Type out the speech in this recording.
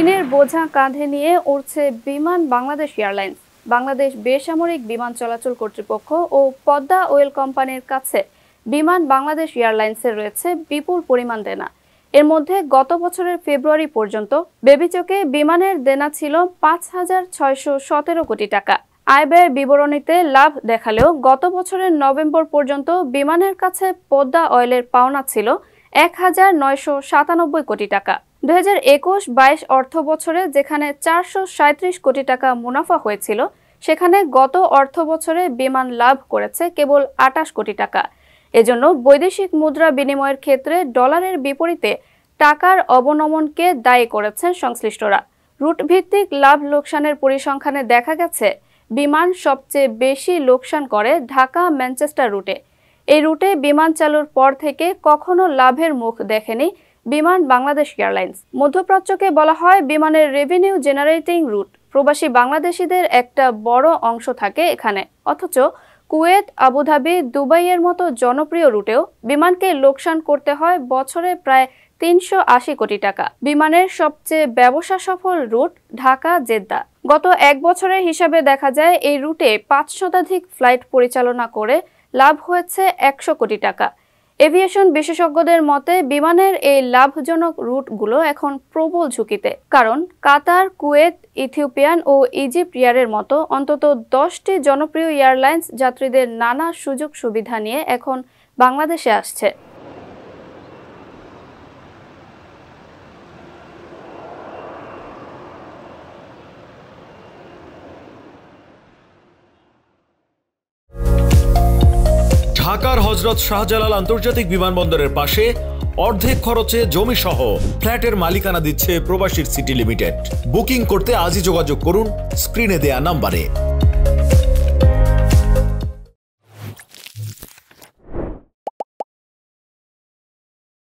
ঋণের বোঝা কাঁধে নিয়ে উড়ছে বিমান বাংলাদেশ এয়ারলাইন্স বাংলাদেশ বেসামরিক বিমান চলাচল কর্তৃপক্ষ ও পদ্মা ওয়েল কোম্পানির কাছে বিমান বাংলাদেশ এয়ারলাইন্সের রয়েছে বিপুল পরিমাণ দেনা এর মধ্যে গত বছরের ফেব্রুয়ারি পর্যন্ত বেবিচকে বিমানের দেনা ছিল পাঁচ হাজার ছয়শো সতেরো কোটি টাকা আয় ব্যয় বিবরণীতে লাভ দেখালেও গত বছরের নভেম্বর পর্যন্ত বিমানের কাছে পদ্মা অয়েলের পাওনা ছিল এক হাজার নয়শো সাতানব্বই কোটি টাকা দু হাজার একুশ বাইশ অর্থ বছরে যেখানে চারশো কোটি টাকা মুনাফা হয়েছিল সেখানে গত অর্থ বছরে বিমান লাভ করেছে কেবল আটাশ কোটি টাকা এজন্য বৈদেশিক মুদ্রা বিনিময়ের ক্ষেত্রে ডলারের বিপরীতে টাকার অবনমনকে দায়ী করেছেন সংশ্লিষ্টরা রুটভিত্তিক লাভ লোকসানের পরিসংখ্যানে দেখা গেছে বিমান সবচেয়ে বেশি লোকসান করে ঢাকা ম্যানচেস্টার রুটে এই রুটে বিমান চালুর পর থেকে কখনো লাভের মুখ দেখেনি বিমান বাংলাদেশ এয়ারলাইন্স মধ্যপ্রাচ্যকে বলা হয় বিমানের রেভিনিউ জেনারেটিং রুট প্রবাসী বাংলাদেশিদের একটা বড় অংশ থাকে এখানে অথচ কুয়েত আবুধাবি দুবাইয়ের মতো জনপ্রিয় রুটেও বিমানকে লোকসান করতে হয় বছরে প্রায় তিনশো আশি কোটি টাকা বিমানের সবচেয়ে ব্যবসা সফল রুট ঢাকা জেদ্দা গত এক বছরের হিসাবে দেখা যায় এই রুটে পাঁচ শতাধিক ফ্লাইট পরিচালনা করে লাভ হয়েছে একশো কোটি টাকা এভিয়েশন বিশেষজ্ঞদের মতে বিমানের এই লাভজনক রুটগুলো এখন প্রবল ঝুঁকিতে কারণ কাতার কুয়েত ইথিওপিয়ান ও ইজিপ্ট এয়ারের মতো অন্তত দশটি জনপ্রিয় এয়ারলাইন্স যাত্রীদের নানা সুযোগ সুবিধা নিয়ে এখন বাংলাদেশে আসছে ঢাকার হজরত শাহজালাল আন্তর্জাতিক বিমানবন্দরের পাশে অর্ধেক খরচে জমি সহ ফ্ল্যাটের মালিকানা দিচ্ছে প্রবাসীর সিটি লিমিটেড বুকিং করতে আজই যোগাযোগ করুন স্ক্রিনে দেয়া নাম্বারে